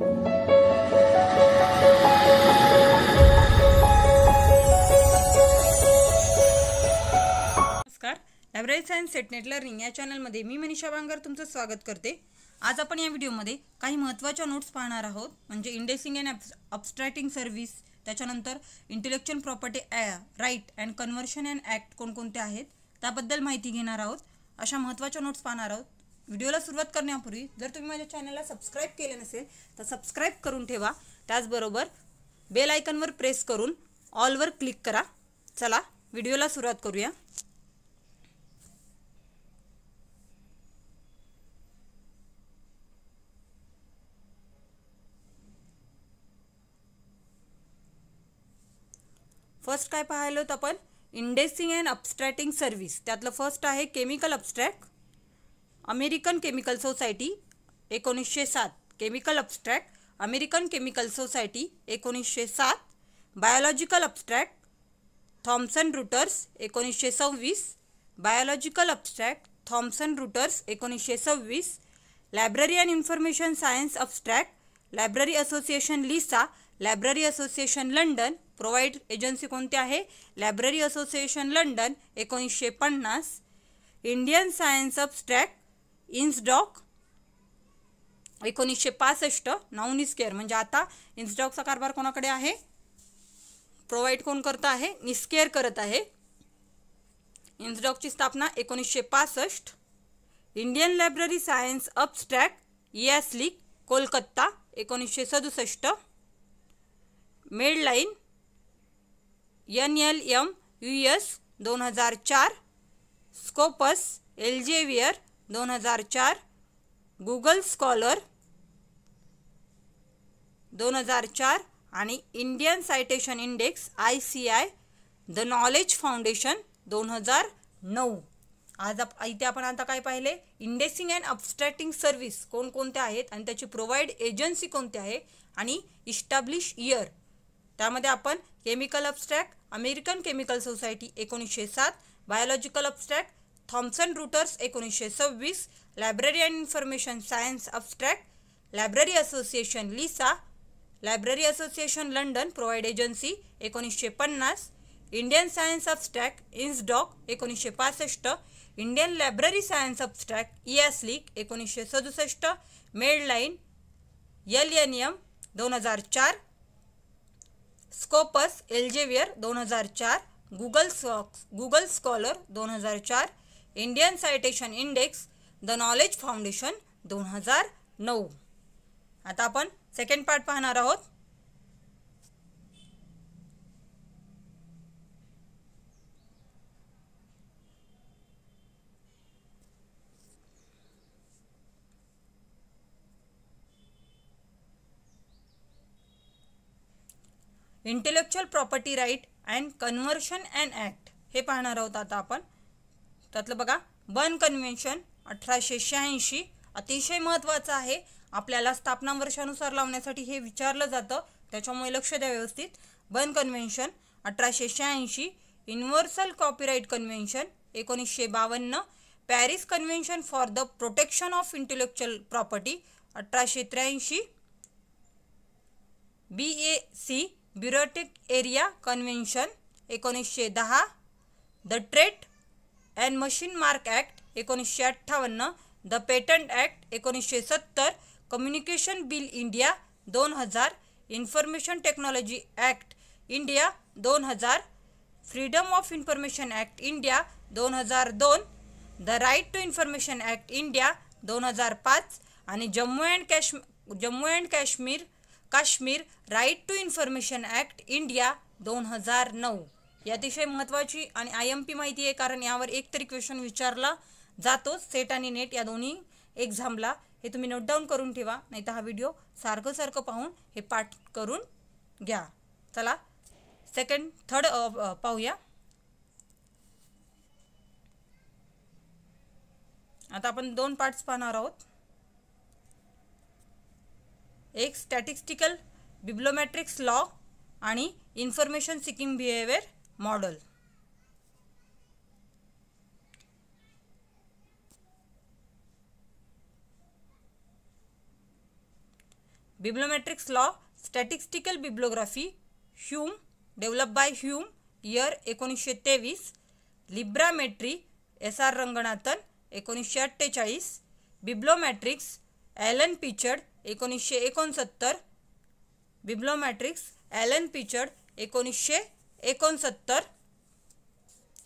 नमस्कार library science SET NET learning या चॅनलमध्ये मी मनीषा बांगर तुमचं स्वागत करते आज आपण या व्हिडिओमध्ये काही महत्त्वाच्या नोट्स पाहणार आहोत म्हणजे इंडेक्सिंग अँड अबस्ट्रॅक्टिंग सर्व्हिस त्याच्यानंतर intellectual property right and conversion and act कोणकोणते आहेत त्याबद्दल माहिती घेणार आहोत अशा महत्त्वाच्या नोट्स पाहणार आहोत व्हिडिओला सुरुवात करण्यापूर्वी जर तुम्ही माझ्या चॅनलला सबस्क्राईब केले नसेल तर सबस्क्राईब करून ठेवा त्याचबरोबर बेल आयकनवर प्रेस करून ऑलवर क्लिक करा चला व्हिडिओला सुरुवात करूया फर्स्ट काय पाहिलं होतं आपण इंडेक्सिंग अँड अपस्ट्रॅटिंग सर्व्हिस त्यातलं फर्स्ट आहे chemical abstract American chemical society एकोणीसशे सात chemical abstract American chemical society एकोणीसशे सात बायोलॉजिकल अब्स्ट्रॅक्ट थॉम्सन रुटर्स एकोणीसशे सव्वीस बायोलॉजिकल अब्स्ट्रॅक्ट थॉम्सन रुटर्स एकोणीसशे सव्वीस library and information science abstract library association LISA library association London provide agency कोणती आहे लायब्ररी असोसिएशन लंडन एकोणीसशे पन्नास इंडियन सायन्स अब्स्ट्रॅक्ट इन्सडॉक एकोणीसशे पासष्ट नाऊनिस्केअर म्हणजे आता इन्स्टॉकचा कारभार कोणाकडे आहे प्रोव्हाइड कोण करत आहे निस्केअर करत आहे इन्स्टॉकची स्थापना एकोणीसशे पासष्ट इंडियन लायब्ररी सायन्स अपस्ट्रॅक लीक कोलकत्ता एकोणीसशे सदुसष्ट Medline N L M U S दोन हजार चार स्कोपस एलजेवियर दोन हजार चार गुगल स्कॉलर दोन हजार चार आणि Indian citation index I C I the knowledge foundation दोन हजार नऊ आज आप इथे आपण आता काय पाहिले इंडेक्सिंग अँड अबस्ट्रॅक्टिंग सर्व्हिस कोणकोणत्या आहेत आणि त्याची प्रोव्हाइड एजन्सी कोणती आहे आणि इस्टॅब्लिश इयर त्यामध्ये आपण chemical abstract American chemical society एकोणीसशे सात बायोलॉजिकल अबस्ट्रॅक्ट थॉम्सन रूटर्स एकोणीसशे सव्वीस library and information science abstract library association LISA library association London provide agency एकोणीसशे पन्नास इंडियन सायन्स अब्स्ट्रॅक्ट इन्सडॉक एकोणीसशे पासष्ट इंडियन लायब्ररी सायन्स इयास इयास्लिक एकोणीसशे सदुसष्ट मेडलाईन यल एन एम दोन हजार चार स्कोपस एल्जेवियर दोन हजार चार गुगल स्कॉक्स गुगल स्कॉलर दोन हजार चार Indian citation index the knowledge foundation दोन हजार नऊ आता आपण सेकंड पार्ट पाहणार आहोत intellectual property right and conversion and act हे पाहणार आहोत आता आपण त्यातलं बघा बर्न कन्व्हेन्शन अठराशे शहाऐंशी अतिशय महत्त्वाचं आहे आपल्याला स्थापना वर्षानुसार लावण्यासाठी हे विचारलं जातं त्याच्यामुळे लक्ष द्या व्यवस्थित बर्न कन्व्हेन्शन अठराशे शहाऐंशी युनिव्हर्सल कॉपीराईट कन्व्हेन्शन एकोणीसशे बावन्न Paris convention for the protection of intellectual property अठराशे त्र्याऐंशी बी ए सी ब्युरोटिक एरिया कन्व्हेन्शन एकोणीसशे दहा the trade and machine mark act एकोणीसशे अठ्ठावन्न द पेटंट ॲक्ट एकोणीसशे सत्तर कम्युनिकेशन बिल इंडिया दोन हजार इन्फॉर्मेशन टेक्नॉलॉजी ॲक्ट इंडिया दोन हजार freedom of information act India दोन हजार दोन the right to information act India दोन हजार पाच आणि जम्मू अँड कॅश Jammu and Kashmir Kashmir right to information act India दोन हजार नऊ ही अतिशय महत्त्वाची आणि आय एम पी माहिती आहे कारण यावर एक तरी क्वेश्चन विचारला जातो सेट आणि नेट या दोन्ही एक्झामला हे तुम्ही नोट डाऊन करून ठेवा नाही तर हा व्हिडिओ सारखं सारखं पाहून हे पाठ करून घ्या चला सेकंड थर्ड पाहूया आता आपण दोन पार्ट्स पाहणार आहोत एक स्टॅटिस्टिकल बिब्लोमॅट्रिक्स लॉ आणि information seeking behaviour model bibliometrics law statistical bibliography Hulme develop by Hulme year एकोणीसशे तेवीस लिब्रामेट्री एस आर रंगनाथन एकोणीसशे अठ्ठेचाळीस बिब्लोमॅट्रिक्स ॲलन पिचड एकोणीसशे एकोणसत्तर बिब्लोमॅट्रिक्स ॲलन पिचड एकोणीसशे एकोणसत्तर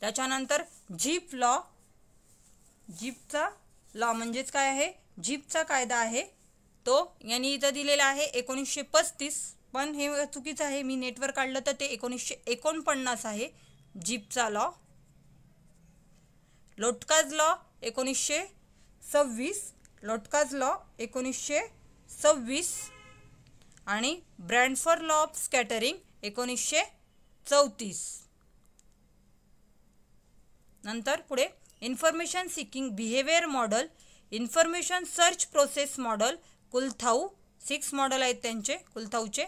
त्याच्यानंतर झीप लॉ जीपचा लॉ म्हणजेच काय आहे जीपचा कायदा आहे तो यांनी इथं दिलेला आहे एकोणीसशे पस्तीस पण हे चुकीचं आहे मी नेटवर काढलं तर ते एकोणीसशे एकोणपन्नास आहे जीपचा लॉ लोटकाज लॉ एकोणीसशे सव्वीस लोटकाज लॉ एकोणीसशे सव्वीस आणि ब्रँडफर लॉ ऑफ स्कॅटरिंग एकोणीसशे चौतीस नंतर पुढे information seeking behaviour model information search process model Kuhlthau six model आहेत त्यांचे कुलथाऊचे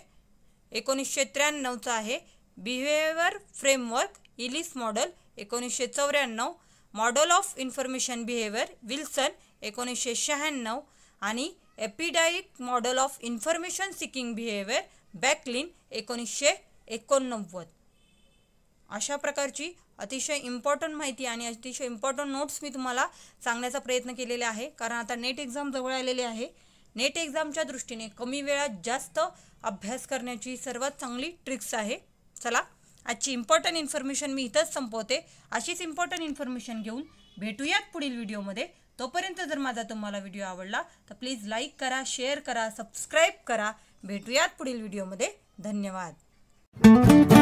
एकोणीसशे त्र्याण्णवचं आहे बिहेवियर फ्रेमवर्क इलिस मॉडल एकोणीसशे चौऱ्याण्णव model of information behaviour Wilson एकोणीसशे शहाण्णव आणि episodic model of information seeking behaviour Belkin एकोणीसशे एकोणनव्वद अशा प्रकारची अतिशय इम्पॉर्टंट माहिती आणि अतिशय इम्पॉर्टंट नोट्स मी तुम्हाला सांगण्याचा प्रयत्न केलेला आहे कारण आता नेट एक्झाम जवळ आलेली आहे नेट एक्झामच्या दृष्टीने कमी वेळात जास्त अभ्यास करण्याची सर्वात चांगली ट्रिक्स आहे चला आजची इम्पॉर्टंट इन्फॉर्मेशन मी इथंच संपवते अशीच इम्पॉर्टंट इन्फॉर्मेशन घेऊन भेटूयात पुढील व्हिडिओमध्ये तोपर्यंत जर माझा तुम्हाला व्हिडिओ आवडला तर प्लीज लाईक करा शेअर करा सबस्क्राईब करा भेटूयात पुढील व्हिडिओमध्ये धन्यवाद